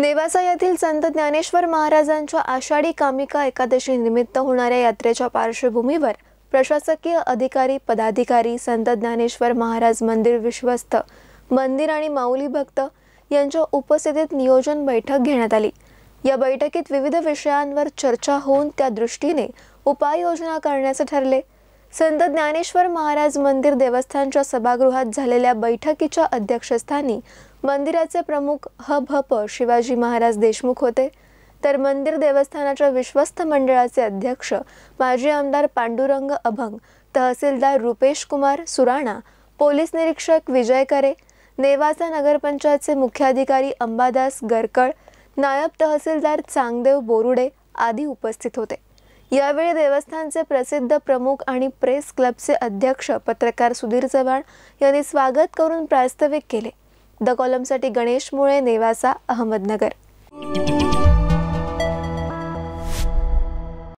नेवासा येथील संत ज्ञानेश्वर महाराजांच्या आषाढी कामिका एकादशी निमित्त होणाऱ्या यात्रेच्या पार्श्वभूमीवर प्रशासकीय अधिकारी पदाधिकारी संत ज्ञानेश्वर महाराज मंदिर विश्वस्त मंदिर आणि माऊली भक्त यांच्या उपस्थितीत नियोजन बैठक घेण्यात आली या बैठकीत विविध विषयांवर चर्चा होऊन त्या दृष्टीने उपाययोजना करण्याचे ठरले संत ज्ञानेश्वर महाराज मंदिर देवस्थानच्या सभागृहात झालेल्या बैठकीच्या अध्यक्षस्थानी मंदिराचे प्रमुख हप शिवाजी महाराज देशमुख होते तर मंदिर देवस्थानाच्या विश्वस्त मंडळाचे अध्यक्ष माजी आमदार पांडुरंग अभंग तहसीलदार रुपेश कुमार सुराणा पोलीस निरीक्षक विजय करे नेवासा नगरपंचायतचे मुख्याधिकारी अंबादास गरकळ नायब तहसीलदार चांगदेव बोरुडे आदी उपस्थित होते यावेळी देवस्थानचे प्रसिद्ध प्रमुख आणि प्रेस क्लबचे अध्यक्ष पत्रकार सुधीर चव्हाण यांनी स्वागत करून प्रास्ताविक केले द कॉलमसाठी गणेश मुळे नेवासा अहमदनगर